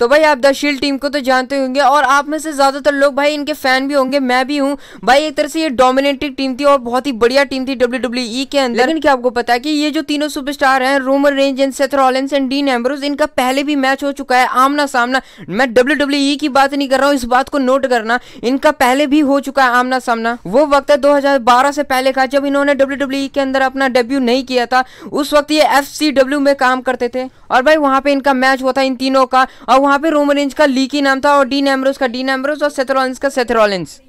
तो भाई आप द शील्ड टीम को तो जानते होंगे और आप में से ज़्यादातर लोग भाई इनके फैन भी होंगे मैं भी हूँ भाई एक तरह से ये डोमिनेटिंग टीम थी और बहुत ही बढ़िया टीम थी डब्ल्यू e के अंदर लेकिन क्या आपको पता है कि ये जो तीनों सुपरस्टार हैं Roman Reigns and Seth and Dean Ambrose इनका पहले भी मैच हो चुका है आमना सामना मैं डब्ल्यू e की बात नहीं कर रहा हूँ इस बात को नोट करना इनका पहले भी हो चुका है आमना सामना वो वक्त है बारह से पहले का जब इन्होंने डब्ल्यू e के अंदर अपना डेब्यू नहीं किया था उस वक्त ये एफ में काम करते थे और भाई वहाँ पे इनका मैच हुआ था इन तीनों का और वहां पे रेंज का ली नाम था और डी एम्ब्रोस का डीन एम्ब्रोस और सेथरोलिंस का सेथरोलिंस